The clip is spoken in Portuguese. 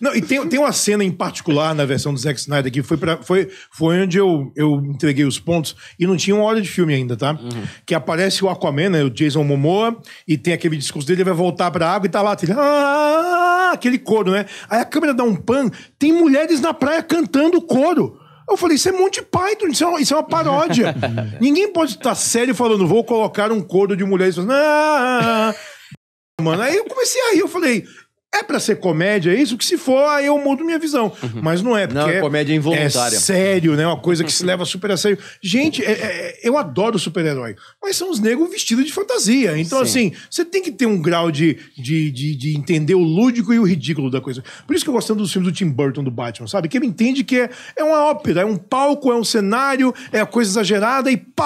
Não, e tem, tem uma cena em particular na versão do Zack Snyder que foi, pra, foi, foi onde eu, eu entreguei os pontos e não tinha uma hora de filme ainda, tá? Uhum. Que aparece o Aquaman, né, o Jason Momoa, e tem aquele discurso dele, ele vai voltar pra água e tá lá, tá ah, aquele coro, né? Aí a câmera dá um pan, tem mulheres na praia cantando coro. Eu falei, isso é Monty Python, isso é uma, isso é uma paródia. Ninguém pode estar sério falando, vou colocar um coro de mulheres. Não, ah, ah, mano, aí eu comecei a rir, eu falei, é para ser comédia isso? Que se for, aí eu mudo minha visão. Uhum. Mas não é, porque. Não, é comédia involuntária. É sério, né? Uma coisa que se leva super a sério. Gente, é, é, é, eu adoro super-herói, mas são os negros vestidos de fantasia. Então, Sim. assim, você tem que ter um grau de, de, de, de, entender o lúdico e o ridículo da coisa. Por isso que eu gosto dos filmes do Tim Burton, do Batman, sabe? Que ele entende que é, é uma ópera, é um palco, é um cenário, é a coisa exagerada e pá,